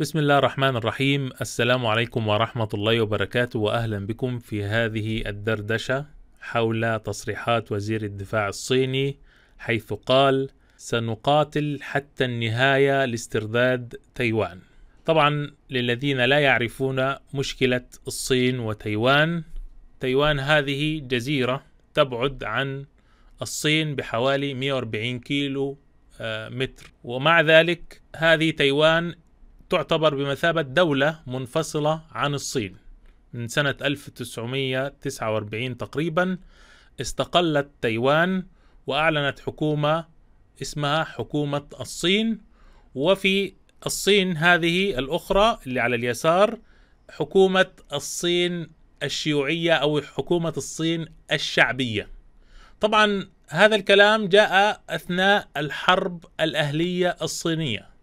بسم الله الرحمن الرحيم السلام عليكم ورحمة الله وبركاته وأهلا بكم في هذه الدردشة حول تصريحات وزير الدفاع الصيني حيث قال سنقاتل حتى النهاية لاسترداد تايوان طبعا للذين لا يعرفون مشكلة الصين وتايوان تايوان هذه جزيرة تبعد عن الصين بحوالي 140 كيلو آه، متر ومع ذلك هذه تايوان تعتبر بمثابة دولة منفصلة عن الصين من سنة 1949 تقريبا استقلت تايوان وأعلنت حكومة اسمها حكومة الصين وفي الصين هذه الأخرى اللي على اليسار حكومة الصين الشيوعية أو حكومة الصين الشعبية طبعا هذا الكلام جاء أثناء الحرب الأهلية الصينية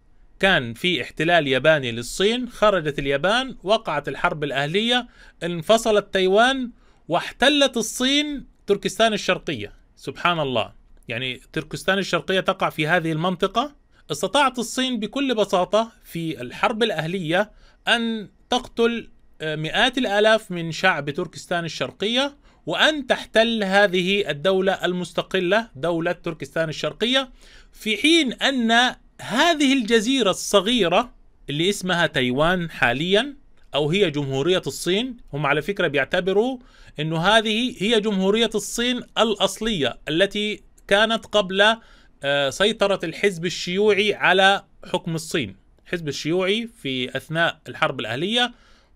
كان في احتلال ياباني للصين خرجت اليابان وقعت الحرب الأهلية انفصلت تايوان واحتلت الصين تركستان الشرقية سبحان الله يعني تركستان الشرقية تقع في هذه المنطقة استطاعت الصين بكل بساطة في الحرب الأهلية أن تقتل آه، مئات الآلاف من شعب تركستان الشرقية وأن تحتل هذه الدولة المستقلة دولة تركستان الشرقية في حين أن هذه الجزيرة الصغيرة اللي اسمها تايوان حاليا أو هي جمهورية الصين هم على فكرة بيعتبروا أنه هذه هي جمهورية الصين الأصلية التي كانت قبل آه، سيطرة الحزب الشيوعي على حكم الصين الحزب الشيوعي في أثناء الحرب الأهلية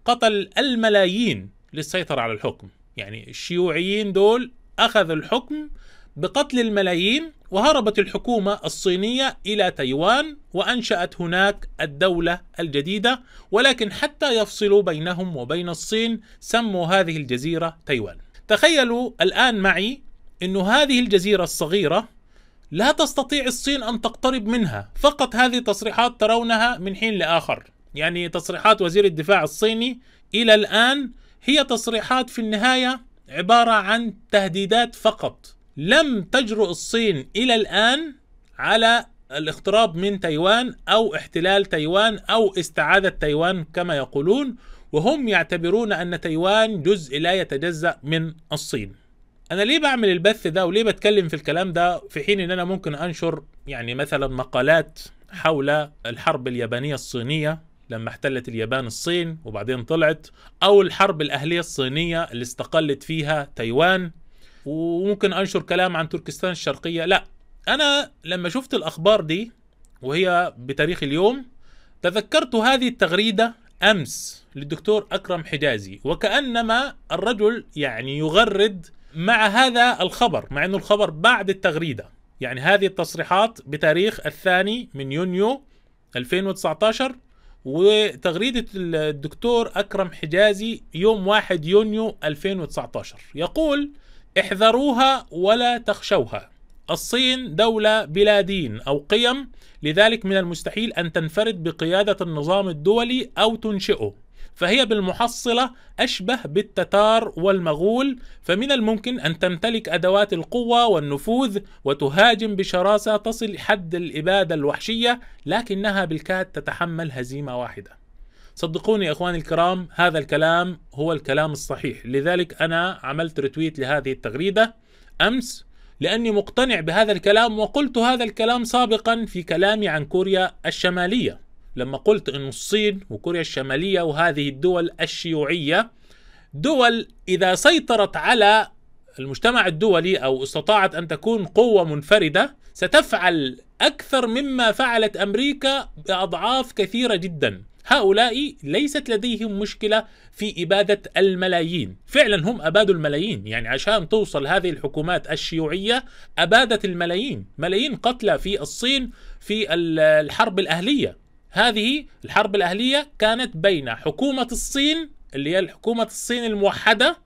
قتل الملايين للسيطرة على الحكم يعني الشيوعيين دول أخذوا الحكم بقتل الملايين وهربت الحكومة الصينية إلى تايوان وأنشأت هناك الدولة الجديدة ولكن حتى يفصلوا بينهم وبين الصين سموا هذه الجزيرة تايوان. تخيلوا الآن معي أن هذه الجزيرة الصغيرة لا تستطيع الصين أن تقترب منها، فقط هذه تصريحات ترونها من حين لآخر. يعني تصريحات وزير الدفاع الصيني إلى الآن هي تصريحات في النهاية عبارة عن تهديدات فقط لم تجرؤ الصين إلى الآن على الاقتراب من تايوان أو احتلال تايوان أو استعادة تايوان كما يقولون وهم يعتبرون أن تايوان جزء لا يتجزأ من الصين انا ليه بعمل البث ده وليه بتكلم في الكلام ده في حين ان انا ممكن انشر يعني مثلا مقالات حول الحرب اليابانيه الصينيه لما احتلت اليابان الصين وبعدين طلعت او الحرب الاهليه الصينيه اللي استقلت فيها تايوان وممكن انشر كلام عن تركستان الشرقيه لا انا لما شفت الاخبار دي وهي بتاريخ اليوم تذكرت هذه التغريده امس للدكتور اكرم حجازي وكانما الرجل يعني يغرد مع هذا الخبر مع انه الخبر بعد التغريده يعني هذه التصريحات بتاريخ الثاني من يونيو 2019 وتغريدة الدكتور أكرم حجازي يوم 1 يونيو 2019 يقول احذروها ولا تخشوها الصين دولة بلا دين أو قيم لذلك من المستحيل أن تنفرد بقيادة النظام الدولي أو تنشئه فهي بالمحصلة أشبه بالتتار والمغول فمن الممكن أن تمتلك أدوات القوة والنفوذ وتهاجم بشراسة تصل حد الإبادة الوحشية لكنها بالكاد تتحمل هزيمة واحدة صدقوني يا اخواني الكرام هذا الكلام هو الكلام الصحيح لذلك انا عملت ريتويت لهذه التغريده امس لاني مقتنع بهذا الكلام وقلت هذا الكلام سابقا في كلامي عن كوريا الشماليه لما قلت ان الصين وكوريا الشماليه وهذه الدول الشيوعيه دول اذا سيطرت على المجتمع الدولي او استطاعت ان تكون قوه منفرده ستفعل اكثر مما فعلت امريكا باضعاف كثيره جدا هؤلاء ليست لديهم مشكلة في إبادة الملايين فعلا هم أبادوا الملايين يعني عشان توصل هذه الحكومات الشيوعية أبادت الملايين ملايين قتلى في الصين في الحرب الأهلية هذه الحرب الأهلية كانت بين حكومة الصين اللي هي حكومة الصين الموحدة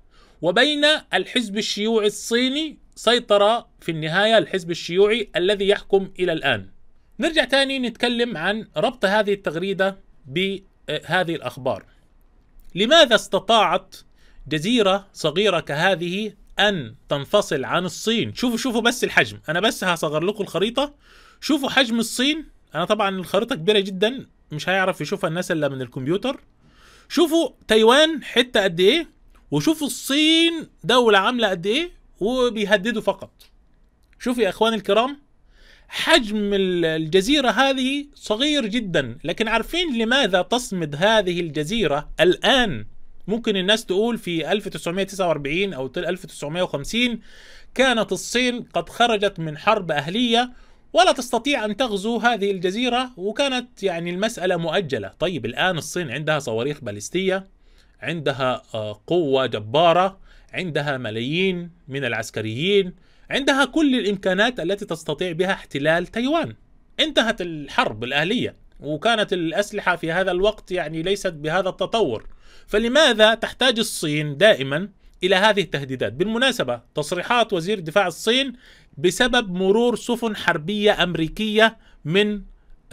وبين الحزب الشيوعي الصيني سيطر في النهاية الحزب الشيوعي الذي يحكم إلى الآن نرجع تاني نتكلم عن ربط هذه التغريدة بهذه الاخبار لماذا استطاعت جزيره صغيره كهذه ان تنفصل عن الصين شوفوا شوفوا بس الحجم انا بس هصغر لكم الخريطه شوفوا حجم الصين انا طبعا الخريطه كبيره جدا مش هيعرف يشوفها الناس الا من الكمبيوتر شوفوا تايوان حته قد ايه وشوفوا الصين دوله عامله قد ايه وبيهددوا فقط شوفوا يا اخواني الكرام حجم الجزيرة هذه صغير جدا لكن عارفين لماذا تصمد هذه الجزيرة الآن ممكن الناس تقول في 1949 أو 1950 كانت الصين قد خرجت من حرب أهلية ولا تستطيع أن تغزو هذه الجزيرة وكانت يعني المسألة مؤجلة طيب الآن الصين عندها صواريخ باليستية عندها آه، قوة جبارة عندها ملايين من العسكريين عندها كل الامكانات التي تستطيع بها احتلال تايوان انتهت الحرب الاهليه وكانت الاسلحه في هذا الوقت يعني ليست بهذا التطور فلماذا تحتاج الصين دائما الى هذه التهديدات بالمناسبه تصريحات وزير دفاع الصين بسبب مرور سفن حربيه امريكيه من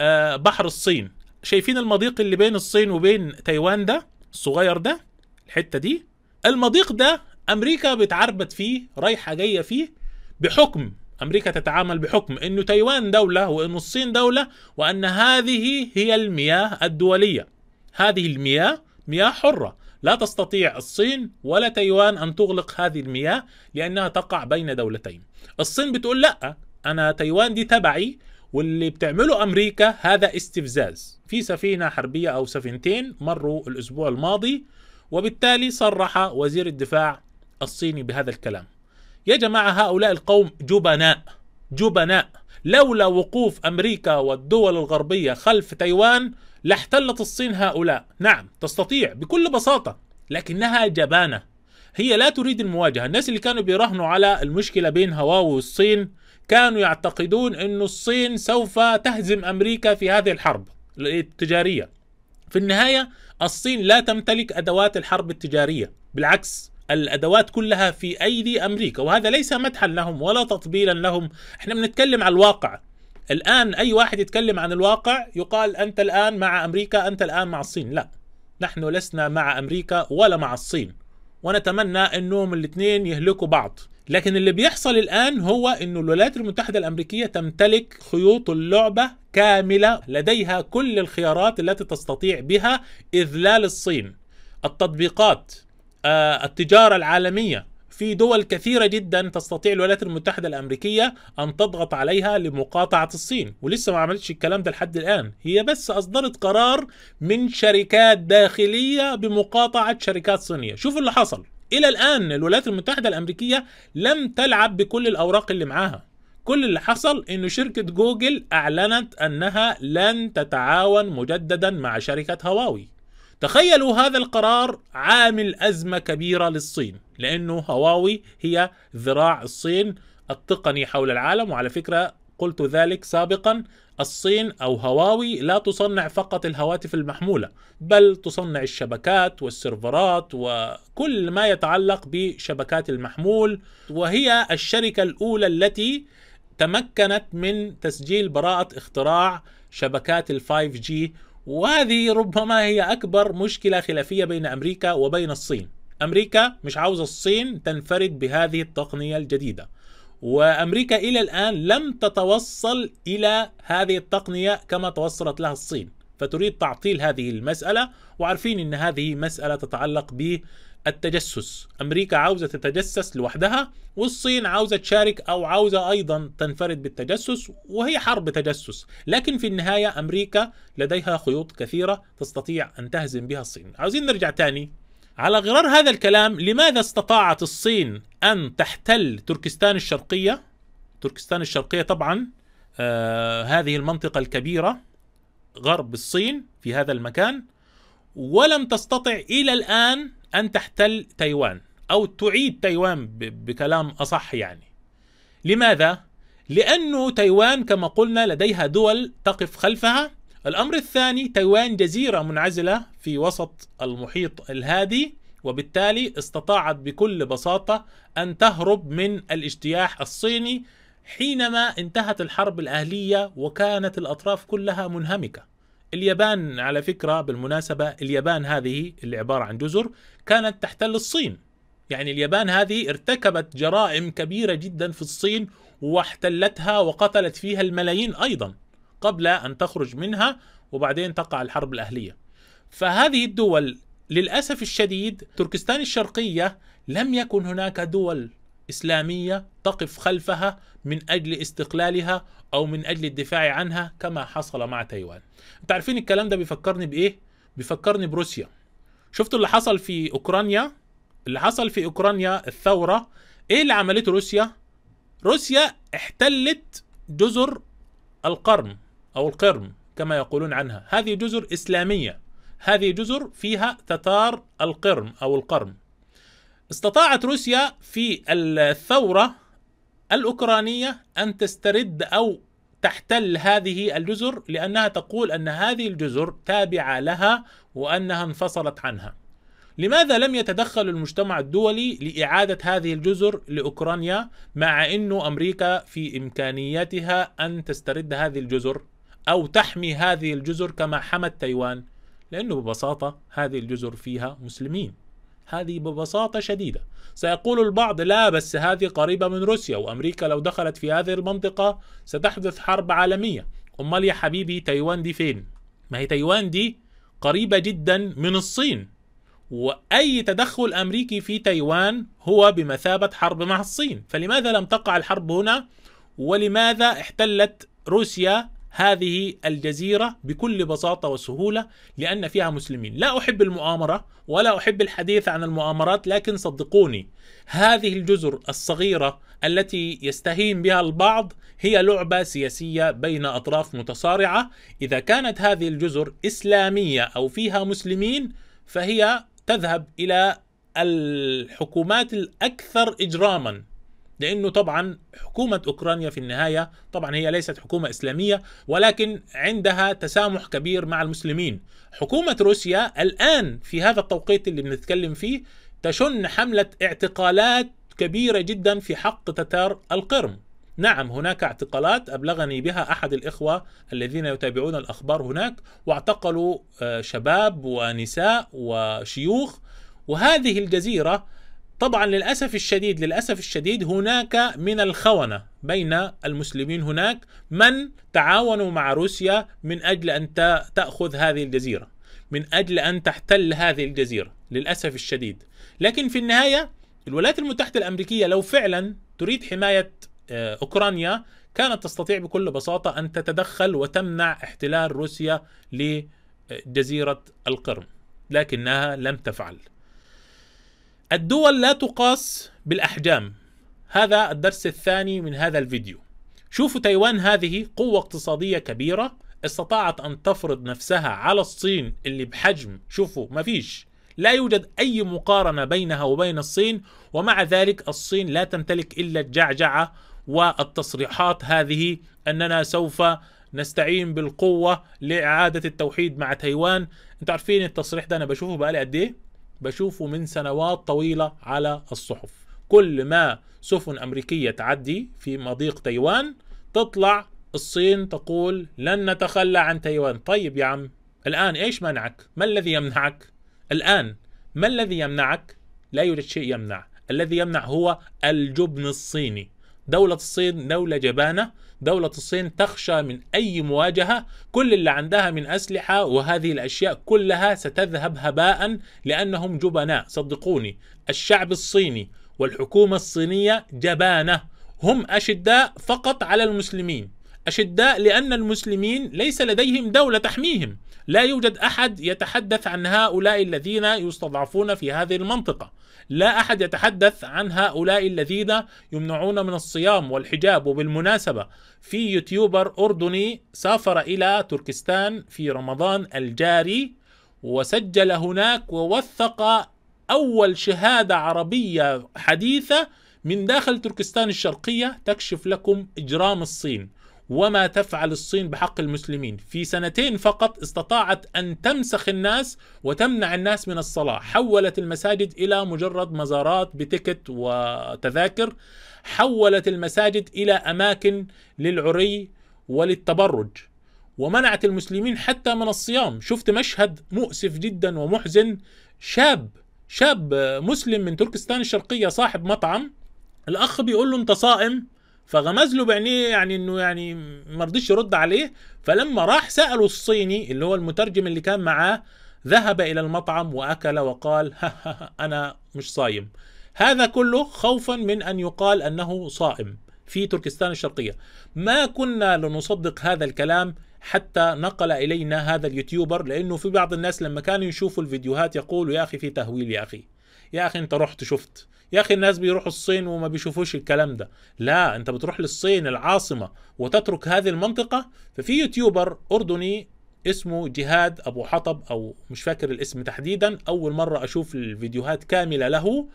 آه، بحر الصين شايفين المضيق اللي بين الصين وبين تايوان ده الصغير ده الحته دي المضيق ده امريكا بتعربت فيه رايحه جايه فيه بحكم امريكا تتعامل بحكم انه تايوان دوله وانه الصين دوله وان هذه هي المياه الدوليه هذه المياه مياه حره لا تستطيع الصين ولا تايوان ان تغلق هذه المياه لانها تقع بين دولتين الصين بتقول لا انا تايوان دي تبعي واللي بتعمله امريكا هذا استفزاز في سفينه حربيه او سفينتين مروا الاسبوع الماضي وبالتالي صرح وزير الدفاع الصيني بهذا الكلام يا جماعة هؤلاء القوم جبناء جبناء لولا وقوف أمريكا والدول الغربية خلف تايوان لاحتلت الصين هؤلاء نعم تستطيع بكل بساطة لكنها جبانة هي لا تريد المواجهة الناس اللي كانوا بيراهنوا على المشكلة بين هواوي والصين كانوا يعتقدون أن الصين سوف تهزم أمريكا في هذه الحرب التجارية في النهاية الصين لا تمتلك أدوات الحرب التجارية بالعكس الادوات كلها في ايدي امريكا وهذا ليس مدحا لهم ولا تطبيلا لهم احنا بنتكلم على الواقع الان اي واحد يتكلم عن الواقع يقال انت الان مع امريكا انت الان مع الصين لا نحن لسنا مع امريكا ولا مع الصين ونتمنى انهم الاثنين يهلكوا بعض لكن اللي بيحصل الان هو انه الولايات المتحده الامريكيه تمتلك خيوط اللعبه كامله لديها كل الخيارات التي تستطيع بها اذلال الصين التطبيقات آه، التجارة العالمية في دول كثيرة جدا تستطيع الولايات المتحدة الأمريكية أن تضغط عليها لمقاطعة الصين ولسه ما عملتش الكلام ده لحد الآن هي بس أصدرت قرار من شركات داخلية بمقاطعة شركات صينية شوفوا اللي حصل إلى الآن الولايات المتحدة الأمريكية لم تلعب بكل الأوراق اللي معاها كل اللي حصل انه شركة جوجل اعلنت انها لن تتعاون مجددا مع شركة هواوي تخيلوا هذا القرار عامل أزمة كبيرة للصين لأنه هواوي هي ذراع الصين التقني حول العالم وعلى فكرة قلت ذلك سابقا الصين أو هواوي لا تصنع فقط الهواتف المحمولة بل تصنع الشبكات والسيرفرات وكل ما يتعلق بشبكات المحمول وهي الشركة الأولى التي تمكنت من تسجيل براءة اختراع شبكات ال 5G وهذه ربما هي أكبر مشكلة خلافية بين أمريكا وبين الصين أمريكا مش عاوزة الصين تنفرد بهذه التقنية الجديدة وأمريكا إلى الآن لم تتوصل إلى هذه التقنية كما توصلت لها الصين فتريد تعطيل هذه المسألة وعارفين أن هذه مسألة تتعلق ب التجسس امريكا عاوزه تتجسس لوحدها والصين عاوزه تشارك او عاوزه ايضا تنفرد بالتجسس وهي حرب تجسس لكن في النهايه امريكا لديها خيوط كثيره تستطيع ان تهزم بها الصين عاوزين نرجع تاني على غرار هذا الكلام لماذا استطاعت الصين ان تحتل تركستان الشرقيه تركستان الشرقيه طبعا آه هذه المنطقه الكبيره غرب الصين في هذا المكان ولم تستطع الى الان أن تحتل تايوان أو تعيد تايوان بكلام أصح يعني لماذا؟ لأنه تايوان كما قلنا لديها دول تقف خلفها الأمر الثاني تايوان جزيرة منعزلة في وسط المحيط الهادي وبالتالي استطاعت بكل بساطة أن تهرب من الاجتياح الصيني حينما انتهت الحرب الأهلية وكانت الأطراف كلها منهمكة اليابان على فكره بالمناسبه اليابان هذه اللي عباره عن جزر كانت تحتل الصين يعني اليابان هذه ارتكبت جرائم كبيره جدا في الصين واحتلتها وقتلت فيها الملايين ايضا قبل ان تخرج منها وبعدين تقع الحرب الاهليه. فهذه الدول للاسف الشديد تركستان الشرقيه لم يكن هناك دول إسلامية تقف خلفها من أجل استقلالها أو من أجل الدفاع عنها كما حصل مع تايوان تعرفين عارفين الكلام ده بيفكرني بإيه؟ بيفكرني بروسيا شفتوا اللي حصل في أوكرانيا اللي حصل في أوكرانيا الثورة إيه اللي عملته روسيا؟ روسيا احتلت جزر القرم أو القرم كما يقولون عنها هذه جزر إسلامية هذه جزر فيها تتار القرم أو القرم استطاعت روسيا في الثورة الأوكرانية أن تسترد أو تحتل هذه الجزر لأنها تقول أن هذه الجزر تابعة لها وأنها انفصلت عنها لماذا لم يتدخل المجتمع الدولي لإعادة هذه الجزر لأوكرانيا مع أنه أمريكا في إمكانيتها أن تسترد هذه الجزر أو تحمي هذه الجزر كما حمت تايوان لأنه ببساطة هذه الجزر فيها مسلمين هذه ببساطة شديدة سيقول البعض لا بس هذه قريبة من روسيا وأمريكا لو دخلت في هذه المنطقة ستحدث حرب عالمية أمال يا حبيبي تايوان دي فين؟ ما هي تايوان دي قريبة جدا من الصين وأي تدخل أمريكي في تايوان هو بمثابة حرب مع الصين فلماذا لم تقع الحرب هنا ولماذا احتلت روسيا هذه الجزيرة بكل بساطة وسهولة لأن فيها مسلمين لا أحب المؤامرة ولا أحب الحديث عن المؤامرات لكن صدقوني هذه الجزر الصغيرة التي يستهين بها البعض هي لعبة سياسية بين أطراف متصارعة إذا كانت هذه الجزر إسلامية أو فيها مسلمين فهي تذهب إلى الحكومات الأكثر إجراما لانه طبعا حكومه اوكرانيا في النهايه طبعا هي ليست حكومه اسلاميه ولكن عندها تسامح كبير مع المسلمين. حكومه روسيا الان في هذا التوقيت اللي بنتكلم فيه تشن حمله اعتقالات كبيره جدا في حق تتار القرم. نعم هناك اعتقالات ابلغني بها احد الاخوه الذين يتابعون الاخبار هناك واعتقلوا آه، شباب ونساء وشيوخ وهذه الجزيره طبعا للاسف الشديد للاسف الشديد هناك من الخونه بين المسلمين هناك من تعاونوا مع روسيا من اجل ان تاخذ هذه الجزيره من اجل ان تحتل هذه الجزيره للاسف الشديد لكن في النهايه الولايات المتحده الامريكيه لو فعلا تريد حمايه آه، اوكرانيا كانت تستطيع بكل بساطه ان تتدخل وتمنع احتلال روسيا لجزيره القرم لكنها لم تفعل الدول لا تقاس بالأحجام هذا الدرس الثاني من هذا الفيديو شوفوا تايوان هذه قوة اقتصادية كبيرة استطاعت أن تفرض نفسها على الصين اللي بحجم شوفوا ما فيش لا يوجد أي مقارنة بينها وبين الصين ومع ذلك الصين لا تمتلك إلا الجعجعة والتصريحات هذه أننا سوف نستعين بالقوة لإعادة التوحيد مع تايوان انتوا عارفين التصريح ده أنا بشوفه بقالي قد إيه بشوفه من سنوات طويلة على الصحف كل ما سفن أمريكية تعدي في مضيق تايوان تطلع الصين تقول لن نتخلى عن تايوان طيب يا عم الآن إيش منعك؟ ما الذي يمنعك؟ الآن ما الذي يمنعك؟ لا يوجد شيء يمنع الذي يمنع هو الجبن الصيني دولة الصين دولة جبانة دولة الصين تخشى من أي مواجهة كل اللي عندها من أسلحة وهذه الأشياء كلها ستذهب هباء لأنهم جبناء صدقوني الشعب الصيني والحكومة الصينية جبانة هم أشداء فقط على المسلمين أشداء لأن المسلمين ليس لديهم دولة تحميهم لا يوجد أحد يتحدث عن هؤلاء الذين يستضعفون في هذه المنطقة لا أحد يتحدث عن هؤلاء الذين يمنعون من الصيام والحجاب وبالمناسبة في يوتيوبر أردني سافر إلى تركستان في رمضان الجاري وسجل هناك ووثق أول شهادة عربية حديثة من داخل تركستان الشرقية تكشف لكم إجرام الصين وما تفعل الصين بحق المسلمين في سنتين فقط استطاعت أن تمسخ الناس وتمنع الناس من الصلاة حولت المساجد إلى مجرد مزارات بتكت وتذاكر حولت المساجد إلى أماكن للعري وللتبرج ومنعت المسلمين حتى من الصيام شفت مشهد مؤسف جدا ومحزن شاب شاب مسلم من تركستان الشرقية صاحب مطعم الأخ بيقول له أنت صائم فغمز له بعينيه يعني انه يعني ما رضيش يرد عليه فلما راح ساله الصيني اللي هو المترجم اللي كان معاه ذهب الى المطعم واكل وقال ها ها ها انا مش صايم هذا كله خوفا من ان يقال انه صائم في تركستان الشرقيه ما كنا لنصدق هذا الكلام حتى نقل الينا هذا اليوتيوبر لانه في بعض الناس لما كانوا يشوفوا الفيديوهات يقولوا يا اخي في تهويل يا اخي يا اخي انت رحت شفت يا اخي الناس بيروحوا الصين وما بيشوفوش الكلام ده لا انت بتروح للصين العاصمه وتترك هذه المنطقه ففي يوتيوبر اردني اسمه جهاد ابو حطب او مش فاكر الاسم تحديدا اول مره اشوف الفيديوهات كامله له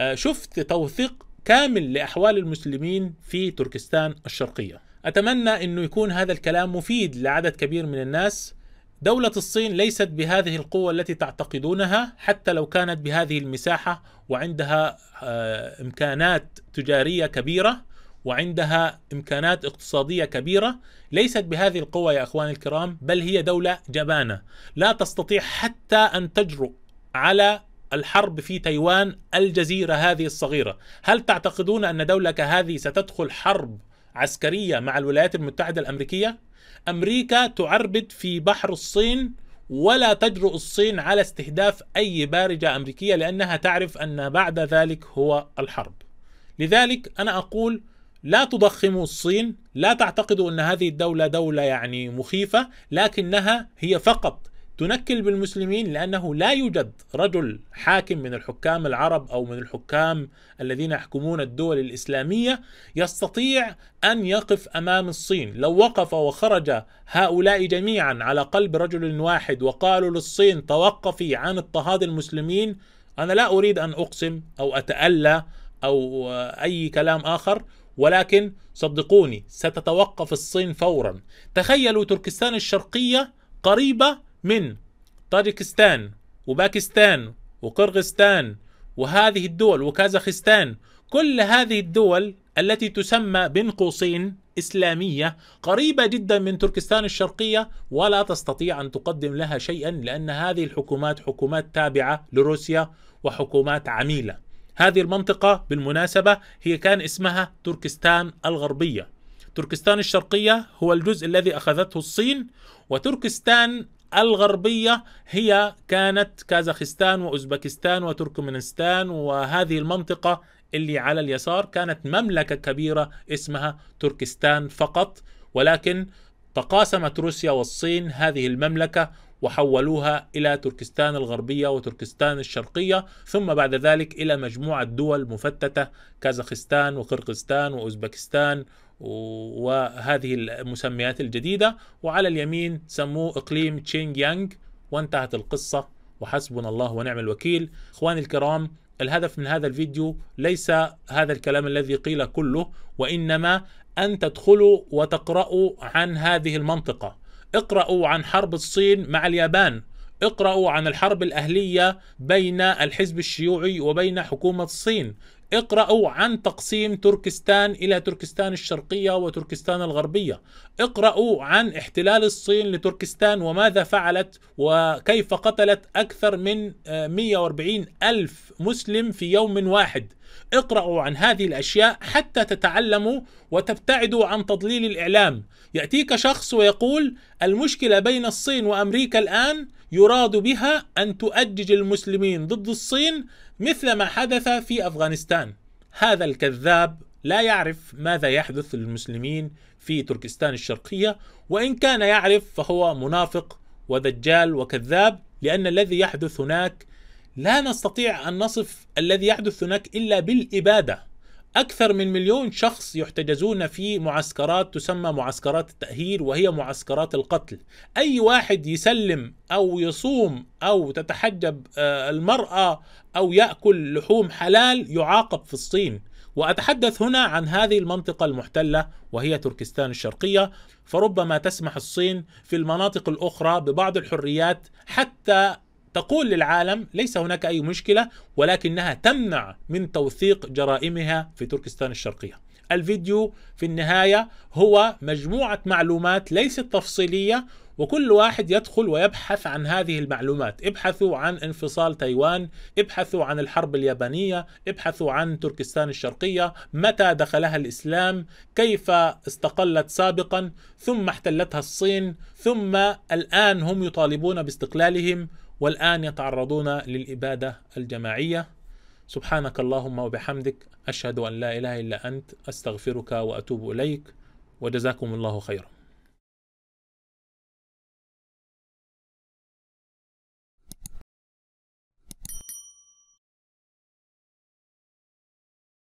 آه، شفت توثيق كامل لاحوال المسلمين في تركستان الشرقيه اتمنى انه يكون هذا الكلام مفيد لعدد كبير من الناس دولة الصين ليست بهذه القوة التي تعتقدونها حتى لو كانت بهذه المساحة وعندها آه، إمكانات تجارية كبيرة وعندها إمكانات اقتصادية كبيرة ليست بهذه القوة يا أخواني الكرام بل هي دولة جبانة لا تستطيع حتى أن تجرؤ على الحرب في تايوان الجزيرة هذه الصغيرة هل تعتقدون أن دولة كهذه ستدخل حرب عسكرية مع الولايات المتحدة الأمريكية؟ أمريكا تعربد في بحر الصين ولا تجرؤ الصين على استهداف أي بارجة أمريكية لأنها تعرف أن بعد ذلك هو الحرب لذلك أنا أقول لا تضخموا الصين لا تعتقدوا أن هذه الدولة دولة يعني مخيفة لكنها هي فقط تنكل بالمسلمين لانه لا يوجد رجل حاكم من الحكام العرب او من الحكام الذين يحكمون الدول الاسلاميه يستطيع ان يقف امام الصين، لو وقف وخرج هؤلاء جميعا على قلب رجل واحد وقالوا للصين توقفي عن اضطهاد المسلمين، انا لا اريد ان اقسم او اتألى او اي كلام اخر ولكن صدقوني ستتوقف الصين فورا. تخيلوا تركستان الشرقيه قريبه من طاجكستان وباكستان وقرغستان وهذه الدول وكازاخستان كل هذه الدول التي تسمى بين قوسين إسلامية قريبة جدا من تركستان الشرقية ولا تستطيع أن تقدم لها شيئا لأن هذه الحكومات حكومات تابعة لروسيا وحكومات عميلة هذه المنطقة بالمناسبة هي كان اسمها تركستان الغربية تركستان الشرقية هو الجزء الذي أخذته الصين وتركستان الغربية هي كانت كازاخستان وأوزبكستان وتركمانستان وهذه المنطقة اللي على اليسار كانت مملكة كبيرة اسمها تركستان فقط ولكن تقاسمت روسيا والصين هذه المملكة وحولوها إلى تركستان الغربية وتركستان الشرقية ثم بعد ذلك إلى مجموعة دول مفتتة كازاخستان وقرقستان وأوزبكستان وهذه المسميات الجديدة وعلى اليمين سموه إقليم تشينج يانغ وانتهت القصة وحسبنا الله ونعم الوكيل إخواني الكرام الهدف من هذا الفيديو ليس هذا الكلام الذي قيل كله وإنما أن تدخلوا وتقرأوا عن هذه المنطقة اقرأوا عن حرب الصين مع اليابان اقرأوا عن الحرب الأهلية بين الحزب الشيوعي وبين حكومة الصين اقرأوا عن تقسيم تركستان إلى تركستان الشرقية وتركستان الغربية اقرأوا عن احتلال الصين لتركستان وماذا فعلت وكيف قتلت أكثر من 140 آه، ألف مسلم في يوم واحد اقرأوا عن هذه الأشياء حتى تتعلموا وتبتعدوا عن تضليل الإعلام يأتيك شخص ويقول المشكلة بين الصين وأمريكا الآن يراد بها أن تؤجج المسلمين ضد الصين مثل ما حدث في أفغانستان هذا الكذاب لا يعرف ماذا يحدث للمسلمين في تركستان الشرقية وإن كان يعرف فهو منافق ودجال وكذاب لأن الذي يحدث هناك لا نستطيع أن نصف الذي يحدث هناك إلا بالإبادة أكثر من مليون شخص يحتجزون في معسكرات تسمى معسكرات التأهيل وهي معسكرات القتل أي واحد يسلم أو يصوم أو تتحجب آه، المرأة أو يأكل لحوم حلال يعاقب في الصين وأتحدث هنا عن هذه المنطقة المحتلة وهي تركستان الشرقية فربما تسمح الصين في المناطق الأخرى ببعض الحريات حتى تقول للعالم ليس هناك أي مشكلة ولكنها تمنع من توثيق جرائمها في تركستان الشرقية الفيديو في النهاية هو مجموعة معلومات ليست تفصيلية وكل واحد يدخل ويبحث عن هذه المعلومات ابحثوا عن انفصال تايوان ابحثوا عن الحرب اليابانية ابحثوا عن تركستان الشرقية متى دخلها الإسلام كيف استقلت سابقا ثم احتلتها الصين ثم الآن هم يطالبون باستقلالهم والآن يتعرضون للإبادة الجماعية سبحانك اللهم وبحمدك أشهد أن لا إله إلا أنت أستغفرك وأتوب إليك وجزاكم الله خيرا